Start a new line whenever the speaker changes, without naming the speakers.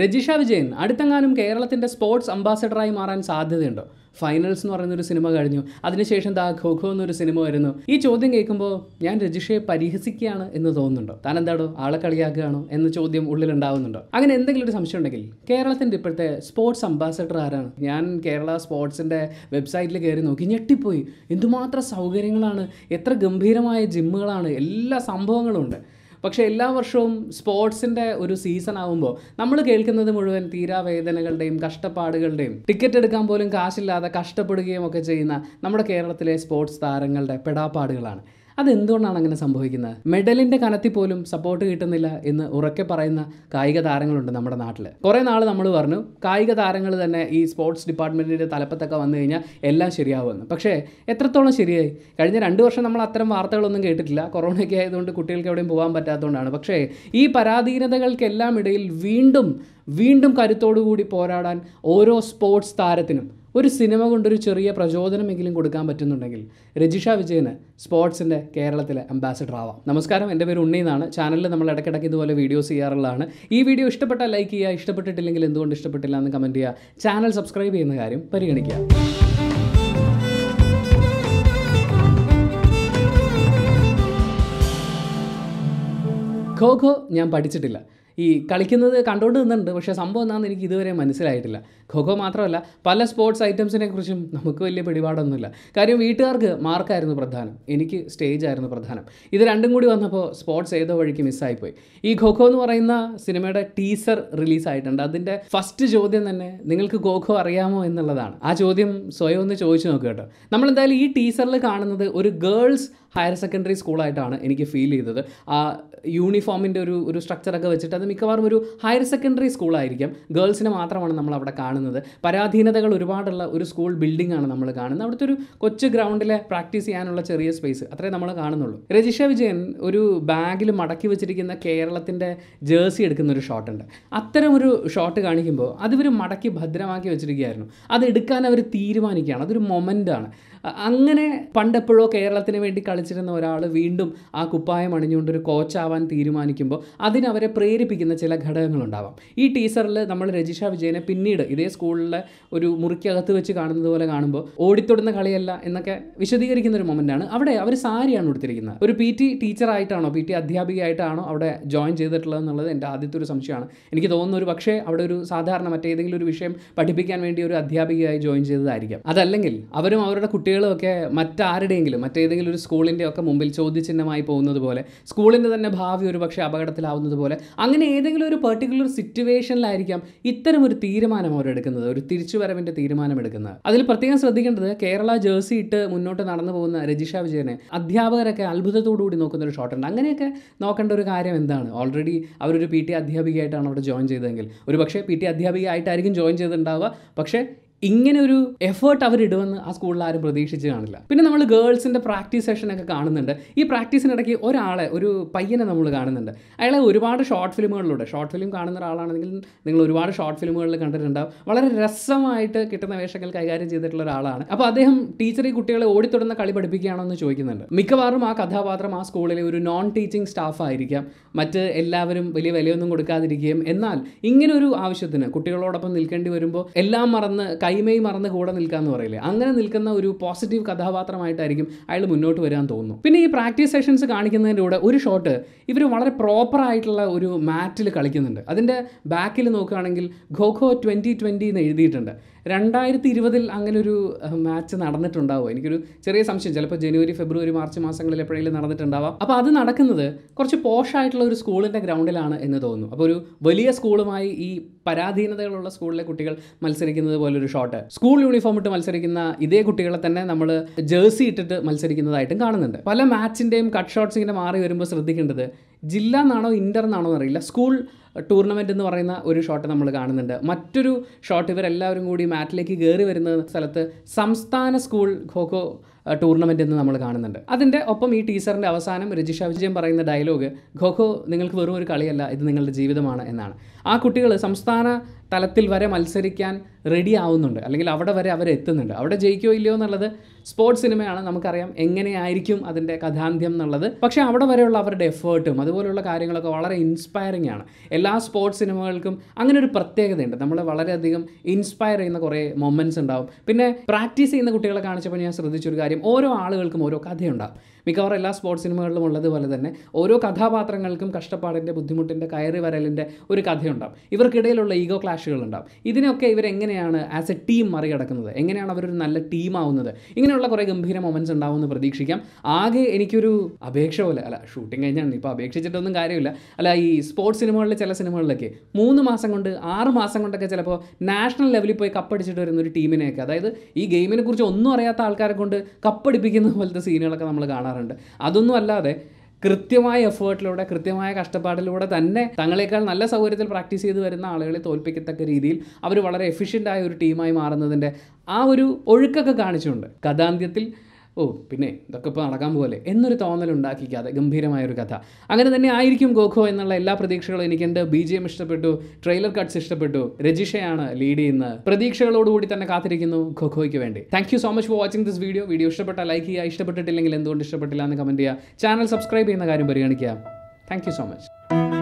രജിഷ വിജയൻ അടുത്തെങ്ങാനും കേരളത്തിൻ്റെ സ്പോർട്സ് അംബാസഡറായി മാറാൻ സാധ്യതയുണ്ടോ ഫൈനൽസ് എന്ന് പറയുന്നൊരു സിനിമ കഴിഞ്ഞു അതിനുശേഷം ദാ ഖോഖോ എന്നൊരു സിനിമ വരുന്നു ഈ ചോദ്യം കേൾക്കുമ്പോൾ ഞാൻ രജിഷയെ പരിഹസിക്കുകയാണ് എന്ന് തോന്നുന്നുണ്ടോ താൻ എന്താണോ ആളെ കളിയാക്കുകയാണോ എന്ന ചോദ്യം ഉള്ളിലുണ്ടാവുന്നുണ്ടോ അങ്ങനെ എന്തെങ്കിലും ഒരു സംശയം ഉണ്ടെങ്കിൽ കേരളത്തിൻ്റെ ഇപ്പോഴത്തെ സ്പോർട്സ് അംബാസഡർ ആരാണ് ഞാൻ കേരള സ്പോർട്സിൻ്റെ വെബ്സൈറ്റിൽ കയറി നോക്കി ഞെട്ടിപ്പോയി എന്തുമാത്രം സൗകര്യങ്ങളാണ് എത്ര ഗംഭീരമായ ജിമ്മുകളാണ് എല്ലാ സംഭവങ്ങളും ഉണ്ട് പക്ഷേ എല്ലാ വർഷവും സ്പോർട്സിൻ്റെ ഒരു സീസൺ ആകുമ്പോൾ നമ്മൾ കേൾക്കുന്നത് മുഴുവൻ തീരാവേദനകളുടെയും കഷ്ടപ്പാടുകളുടെയും ടിക്കറ്റ് എടുക്കാൻ പോലും കാശില്ലാതെ കഷ്ടപ്പെടുകയും ഒക്കെ ചെയ്യുന്ന നമ്മുടെ കേരളത്തിലെ സ്പോർട്സ് താരങ്ങളുടെ പെടാപ്പാടുകളാണ് അതെന്തുകൊണ്ടാണ് അങ്ങനെ സംഭവിക്കുന്നത് മെഡലിൻ്റെ കനത്തിൽ പോലും സപ്പോർട്ട് കിട്ടുന്നില്ല എന്ന് ഉറക്കെ പറയുന്ന കായിക താരങ്ങളുണ്ട് നമ്മുടെ നാട്ടിൽ കുറേ നാൾ നമ്മൾ പറഞ്ഞു കായിക താരങ്ങൾ തന്നെ ഈ സ്പോർട്സ് ഡിപ്പാർട്ട്മെൻറ്റിൻ്റെ തലപ്പത്തൊക്കെ വന്നു കഴിഞ്ഞാൽ എല്ലാം ശരിയാവുമെന്ന് പക്ഷേ എത്രത്തോളം ശരിയായി കഴിഞ്ഞ രണ്ട് വർഷം നമ്മൾ അത്തരം വാർത്തകളൊന്നും കേട്ടിട്ടില്ല കൊറോണയൊക്കെ ആയതുകൊണ്ട് കുട്ടികൾക്ക് എവിടെയും പോകാൻ പറ്റാത്തതുകൊണ്ടാണ് പക്ഷേ ഈ പരാധീനതകൾക്കെല്ലാം ഇടയിൽ വീണ്ടും വീണ്ടും കരുത്തോടുകൂടി പോരാടാൻ ഓരോ സ്പോർട്സ് താരത്തിനും ഒരു സിനിമ കൊണ്ടൊരു ചെറിയ പ്രചോദനമെങ്കിലും കൊടുക്കാൻ പറ്റുന്നുണ്ടെങ്കിൽ രജിഷ വിജയന് സ്പോർട്സിൻ്റെ കേരളത്തിലെ അംബാസഡർ ആവാം നമസ്കാരം എൻ്റെ പേര് ഉണ്ണി എന്നാണ് ചാനലിൽ നമ്മൾ ഇടയ്ക്കിടയ്ക്ക് ഇതുപോലെ വീഡിയോസ് ചെയ്യാറുള്ളതാണ് ഈ വീഡിയോ ഇഷ്ടപ്പെട്ടാൽ ലൈക്ക് ചെയ്യുക ഇഷ്ടപ്പെട്ടിട്ടില്ലെങ്കിൽ എന്തുകൊണ്ട് ഇഷ്ടപ്പെട്ടില്ല എന്ന് കമൻറ്റ് ചെയ്യുക ചാനൽ സബ്സ്ക്രൈബ് ചെയ്യുന്ന കാര്യം പരിഗണിക്കുക ഖോ ഖോ ഞാൻ പഠിച്ചിട്ടില്ല ഈ കളിക്കുന്നത് കണ്ടുകൊണ്ട് നിന്നുണ്ട് പക്ഷേ സംഭവം എന്താണെന്ന് എനിക്ക് ഇതുവരെ മനസ്സിലായിട്ടില്ല ഖോഖോ മാത്രമല്ല പല സ്പോർട്സ് ഐറ്റംസിനെ കുറിച്ചും നമുക്ക് വലിയ പിടിപാടൊന്നുമില്ല കാര്യം വീട്ടുകാർക്ക് മാർക്കായിരുന്നു പ്രധാനം എനിക്ക് സ്റ്റേജ് ആയിരുന്നു പ്രധാനം ഇത് രണ്ടും കൂടി വന്നപ്പോൾ സ്പോർട്സ് ഏതോ വഴിക്ക് മിസ്സായിപ്പോയി ഈ ഖോഖോ എന്ന് പറയുന്ന സിനിമയുടെ ടീസർ റിലീസായിട്ടുണ്ട് അതിൻ്റെ ഫസ്റ്റ് ചോദ്യം തന്നെ നിങ്ങൾക്ക് ഖോഖോ അറിയാമോ എന്നുള്ളതാണ് ആ ചോദ്യം സ്വയം ഒന്ന് ചോദിച്ചു നോക്കുക കേട്ടോ നമ്മളെന്തായാലും ഈ ടീസറിൽ കാണുന്നത് ഒരു ഗേൾസ് ഹയർ സെക്കൻഡറി സ്കൂളായിട്ടാണ് എനിക്ക് ഫീൽ ചെയ്തത് ആ യൂണിഫോമിൻ്റെ ഒരു ഒരു സ്ട്രക്ചറൊക്കെ വെച്ചിട്ട് അത് മിക്കവാറും ഒരു ഹയർ സെക്കൻഡറി സ്കൂളായിരിക്കും ഗേൾസിനെ മാത്രമാണ് നമ്മൾ അവിടെ കാണുന്നത് പരാധീനതകൾ ഒരുപാടുള്ള ഒരു സ്കൂൾ ബിൽഡിംഗ് ആണ് നമ്മൾ കാണുന്നത് അവിടുത്തെ ഒരു കൊച്ചു ഗ്രൗണ്ടിലെ പ്രാക്ടീസ് ചെയ്യാനുള്ള ചെറിയ സ്പേസ് അത്രേ നമ്മൾ കാണുന്നുള്ളൂ രജിഷ വിജയൻ ഒരു ബാഗിൽ മടക്കി വെച്ചിരിക്കുന്ന കേരളത്തിൻ്റെ ജേഴ്സി എടുക്കുന്ന ഒരു ഷോട്ടുണ്ട് അത്തരം ഒരു ഷോട്ട് കാണിക്കുമ്പോൾ അതിവർ മടക്കി ഭദ്രമാക്കി വെച്ചിരിക്കുകയായിരുന്നു അത് എടുക്കാൻ അവർ തീരുമാനിക്കുകയാണ് അതൊരു ആണ് അങ്ങനെ പണ്ടെപ്പോഴോ കേരളത്തിന് വേണ്ടി കളിച്ചിരുന്ന ഒരാൾ വീണ്ടും ആ കുപ്പായം അണിഞ്ഞുകൊണ്ട് ഒരു കോച്ചാവാൻ തീരുമാനിക്കുമ്പോൾ അതിനവരെ പ്രേരിപ്പിക്കുന്ന ചില ഘടകങ്ങളുണ്ടാവാം ഈ ടീസറിൽ നമ്മൾ രജിഷ വിജയനെ പിന്നീട് ഇതേ സ്കൂളിലെ ഒരു മുറിക്കകത്ത് വെച്ച് കാണുന്നത് പോലെ കാണുമ്പോൾ ഓടിത്തൊടുന്ന കളിയല്ല എന്നൊക്കെ വിശദീകരിക്കുന്ന ഒരു മൊമെൻ്റാണ് അവിടെ അവർ സാരിയാണ് കൊടുത്തിരിക്കുന്നത് ഒരു പി ടി ടീച്ചറായിട്ടാണോ പി ടി അധ്യാപികയായിട്ടാണോ അവിടെ ജോയിൻ ചെയ്തിട്ടുള്ളത് എന്നുള്ളത് എൻ്റെ ആദ്യത്തെ ഒരു സംശയമാണ് എനിക്ക് തോന്നുന്നു ഒരു പക്ഷേ അവിടെ ഒരു സാധാരണ മറ്റേതെങ്കിലും ഒരു വിഷയം പഠിപ്പിക്കാൻ വേണ്ടി ഒരു അധ്യാപികയായി ജോയിൻ ചെയ്തതായിരിക്കാം അതല്ലെങ്കിൽ അവരും അവരുടെ കുട്ടികളൊക്കെ മറ്റാരുടെയെങ്കിലും മറ്റേതെങ്കിലും ഒരു സ്കൂളിൻ്റെ ഒക്കെ മുമ്പിൽ ചോദ്യചിഹ്നമായി പോകുന്നത് പോലെ സ്കൂളിൻ്റെ തന്നെ ഭാവി ഒരു പക്ഷേ അപകടത്തിലാവുന്നത് പോലെ അങ്ങനെ ഏതെങ്കിലും ഒരു പെർട്ടിക്കുലർ സിറ്റുവേഷനിലായിരിക്കാം ഇത്തരം ഒരു തീരുമാനം അവരെടുക്കുന്നത് ഒരു തിരിച്ചുവരവിൻ്റെ തീരുമാനമെടുക്കുന്നത് അതിൽ പ്രത്യേകം ശ്രദ്ധിക്കേണ്ടത് കേരള ജേഴ്സി ഇട്ട് മുന്നോട്ട് നടന്നു പോകുന്ന രജിഷ വിജയനെ അധ്യാപകരൊക്കെ അത്ഭുതത്തോടുകൂടി നോക്കുന്ന ഒരു ഷോട്ടുണ്ട് അങ്ങനെയൊക്കെ നോക്കേണ്ട ഒരു കാര്യം എന്താണ് ഓൾറെഡി അവരൊരു പി ടി അധ്യാപികയായിട്ടാണ് അവിടെ ജോയിൻ ചെയ്തതെങ്കിൽ ഒരു പക്ഷേ പി ടി അധ്യാപിക ആയിട്ടായിരിക്കും ജോയിൻ ചെയ്തിട്ടുണ്ടാവുക പക്ഷേ ഇങ്ങനെ ഒരു എഫേർട്ട് അവരിടുമെന്ന് ആ സ്കൂളിൽ ആരും പ്രതീക്ഷിച്ച് കാണില്ല പിന്നെ നമ്മൾ ഗേൾസിൻ്റെ പ്രാക്ടീസ് സെഷനൊക്കെ കാണുന്നുണ്ട് ഈ പ്രാക്ടീസിനിടയ്ക്ക് ഒരാളെ ഒരു പയ്യനെ നമ്മൾ കാണുന്നുണ്ട് അയാളെ ഒരുപാട് ഷോർട്ട് ഫിലിമുകളിലൂടെ ഷോർട്ട് ഫിലിം കാണുന്ന ഒരാളാണെങ്കിൽ നിങ്ങൾ ഒരുപാട് ഷോർട്ട് ഫിലിമുകളിൽ കണ്ടിട്ടുണ്ടാവും വളരെ രസമായിട്ട് കിട്ടുന്ന വേഷങ്ങൾ കൈകാര്യം ചെയ്തിട്ടുള്ള ഒരാളാണ് അപ്പോൾ അദ്ദേഹം ടീച്ചർ ഈ കുട്ടികളെ ഓടിത്തുടർന്ന കളി പഠിപ്പിക്കുകയാണോ എന്ന് ചോദിക്കുന്നുണ്ട് മിക്കവാറും ആ കഥാപാത്രം ആ സ്കൂളിലെ ഒരു നോൺ ടീച്ചിങ് സ്റ്റാഫ് ആയിരിക്കാം മറ്റ് എല്ലാവരും വലിയ വിലയൊന്നും കൊടുക്കാതിരിക്കുകയും എന്നാൽ ഇങ്ങനൊരു ആവശ്യത്തിന് കുട്ടികളോടൊപ്പം നിൽക്കേണ്ടി വരുമ്പോൾ എല്ലാം മറന്ന് കൈമൈ മറന്ന് കൂടെ നിൽക്കാന്ന് പറയില്ലേ അങ്ങനെ നിൽക്കുന്ന ഒരു പോസിറ്റീവ് കഥാപാത്രമായിട്ടായിരിക്കും അയാൾ മുന്നോട്ട് വരാൻ തോന്നുന്നു പിന്നെ ഈ പ്രാക്ടീസ് സെഷൻസ് കാണിക്കുന്നതിൻ്റെ കൂടെ ഒരു ഷോട്ട് ഇവർ വളരെ പ്രോപ്പർ ആയിട്ടുള്ള ഒരു മാറ്റിൽ കളിക്കുന്നുണ്ട് അതിൻ്റെ ബാക്കിൽ നോക്കുകയാണെങ്കിൽ ഖോഖോ ട്വൻറ്റി ട്വൻറ്റി എന്ന് എഴുതിയിട്ടുണ്ട് രണ്ടായിരത്തി ഇരുപതിൽ ഒരു മാച്ച് നടന്നിട്ടുണ്ടാവുമോ എനിക്കൊരു ചെറിയ സംശയം ചിലപ്പോൾ ജനുവരി ഫെബ്രുവരി മാർച്ച് മാസങ്ങളിൽ എപ്പോഴെങ്കിലും നടന്നിട്ടുണ്ടാവാം അപ്പോൾ അത് നടക്കുന്നത് കുറച്ച് പോഷായിട്ടുള്ള ഒരു സ്കൂളിൻ്റെ ഗ്രൗണ്ടിലാണ് എന്ന് തോന്നുന്നു അപ്പോൾ ഒരു വലിയ സ്കൂളുമായി ഈ പരാധീനതകളുള്ള സ്കൂളിലെ കുട്ടികൾ മത്സരിക്കുന്നത് പോലൊരു ഷോട്ട് സ്കൂൾ യൂണിഫോം ഇട്ട് മത്സരിക്കുന്ന ഇതേ കുട്ടികളെ തന്നെ നമ്മൾ ജേഴ്സി ഇട്ടിട്ട് മത്സരിക്കുന്നതായിട്ടും കാണുന്നുണ്ട് പല മാച്ചിൻ്റെയും കട്ട് ഷോട്ട്സ് ഇങ്ങനെ മാറി വരുമ്പോൾ ശ്രദ്ധിക്കേണ്ടത് ജില്ല എന്നാണോ ഇൻ്റർ എന്നാണോ എന്നറിയില്ല സ്കൂൾ ടൂർണമെൻ്റ് എന്ന് പറയുന്ന ഒരു ഷോട്ട് നമ്മൾ കാണുന്നുണ്ട് മറ്റൊരു ഷോട്ട് ഇവരെല്ലാവരും കൂടി മാറ്റിലേക്ക് കയറി വരുന്ന സ്ഥലത്ത് സംസ്ഥാന സ്കൂൾ ഖോഖോ ടൂർണമെൻ്റ് എന്ന് നമ്മൾ കാണുന്നുണ്ട് അതിൻ്റെ ഒപ്പം ഈ ടീച്ചറിൻ്റെ അവസാനം രജിഷ വിജയം പറയുന്ന ഡയലോഗ് ഖോഖോ നിങ്ങൾക്ക് വെറും ഒരു കളിയല്ല ഇത് നിങ്ങളുടെ ജീവിതമാണ് എന്നാണ് ആ കുട്ടികൾ സംസ്ഥാന തലത്തിൽ വരെ മത്സരിക്കാൻ റെഡി ആവുന്നുണ്ട് അല്ലെങ്കിൽ അവിടെ വരെ അവർ എത്തുന്നുണ്ട് അവിടെ ജയിക്കോ ഇല്ലയോ എന്നുള്ളത് സ്പോർട്സ് സിനിമയാണ് നമുക്കറിയാം എങ്ങനെയായിരിക്കും അതിൻ്റെ കഥാന്ത്യം എന്നുള്ളത് പക്ഷേ അവിടെ വരെയുള്ള അവരുടെ എഫേർട്ടും അതുപോലെയുള്ള കാര്യങ്ങളൊക്കെ വളരെ ഇൻസ്പയറിംഗ് ആണ് എല്ലാ സ്പോർട്സ് സിനിമകൾക്കും അങ്ങനെ ഒരു പ്രത്യേകതയുണ്ട് നമ്മളെ വളരെയധികം ഇൻസ്പയർ ചെയ്യുന്ന കുറേ മൊമെൻറ്റ്സ് ഉണ്ടാവും പിന്നെ പ്രാക്ടീസ് ചെയ്യുന്ന കുട്ടികളെ കാണിച്ചപ്പോൾ ഞാൻ ശ്രദ്ധിച്ചൊരു കാര്യം ഓരോ ആളുകൾക്കും ഓരോ കഥയുണ്ടാവും മിക്കവാറും എല്ലാ സ്പോർട്സ് സിനിമകളിലും ഉള്ളതുപോലെ തന്നെ ഓരോ കഥാപാത്രങ്ങൾക്കും കഷ്ടപ്പാടിൻ്റെ ബുദ്ധിമുട്ടിൻ്റെ കയറി വരലിൻ്റെ ഒരു കഥയുണ്ടാവും ഇവർക്കിടയിലുള്ള ഈഗോ ഉണ്ടാവും ഇതിനൊക്കെ ഇവരെങ്ങനെയാണ് ആസ് എ ടീം മറികടക്കുന്നത് എങ്ങനെയാണ് അവരൊരു നല്ല ടീമാവുന്നത് ഇങ്ങനെയുള്ള കുറേ ഗംഭീര മൊമെൻറ്റ്സ് ഉണ്ടാവുമെന്ന് പ്രതീക്ഷിക്കാം ആകെ എനിക്കൊരു അപേക്ഷ പോലെ അല്ല ഷൂട്ടിംഗ് കഴിഞ്ഞാണ് ഇപ്പോൾ അപേക്ഷിച്ചിട്ടൊന്നും കാര്യമില്ല അല്ല ഈ സ്പോർട്സ് സിനിമകളിലെ ചില സിനിമകളിലൊക്കെ മൂന്ന് മാസം കൊണ്ട് ആറ് മാസം കൊണ്ടൊക്കെ ചിലപ്പോൾ നാഷണൽ ലെവലിൽ പോയി കപ്പടിച്ചിട്ട് വരുന്ന ഒരു ടീമിനെയൊക്കെ അതായത് ഈ ഗെയിമിനെ കുറിച്ച് ഒന്നും അറിയാത്ത ആൾക്കാരെ കൊണ്ട് കപ്പടിപ്പിക്കുന്ന പോലത്തെ സീനുകളൊക്കെ നമ്മൾ കാണാറുണ്ട് അതൊന്നും അല്ലാതെ കൃത്യമായ എഫേർട്ടിലൂടെ കൃത്യമായ കഷ്ടപ്പാടിലൂടെ തന്നെ തങ്ങളെക്കാൾ നല്ല സൗകര്യത്തിൽ പ്രാക്ടീസ് ചെയ്ത് വരുന്ന ആളുകളെ തോൽപ്പിക്കത്തക്ക രീതിയിൽ അവർ വളരെ എഫിഷ്യൻ്റായ ഒരു ടീമായി മാറുന്നതിൻ്റെ ആ ഒരു ഒഴുക്കൊക്കെ കാണിച്ചുകൊണ്ട് കഥാന്ത്യത്തിൽ ഓ പിന്നെ ഇതൊക്കെ ഇപ്പോൾ നടക്കാൻ പോലെ എന്നൊരു തോന്നൽ ഉണ്ടാക്കിക്കാതെ ഗംഭീരമായൊരു കഥ അങ്ങനെ തന്നെ ആയിരിക്കും ഗോഖോ എന്നുള്ള എല്ലാ പ്രതീക്ഷകളും എനിക്കുണ്ട് ബി ജി എം ഇഷ്ടപ്പെട്ടു ട്രെയിലർ കട്ട്സ് ഇഷ്ടപ്പെട്ടു രജിഷയാണ് ലീഡ് ചെയ്യുന്നത് പ്രതീക്ഷകളോടുകൂടി തന്നെ കാത്തിരിക്കുന്നു ഖോഖോയ്ക്ക് വേണ്ടി thank you so much for watching this video video ഇഷ്ടപ്പെട്ട ലൈക്ക് ചെയ്യുക ഇഷ്ടപ്പെട്ടിട്ടില്ലെങ്കിൽ എന്തുകൊണ്ട് ഇഷ്ടപ്പെട്ടില്ല എന്ന് കമൻറ്റ് ചെയ്യുക ചാനൽ സബ്സ്ക്രൈബ് ചെയ്യുന്ന കാര്യം പരിഗണിക്കുക താങ്ക് യു സോ മച്ച്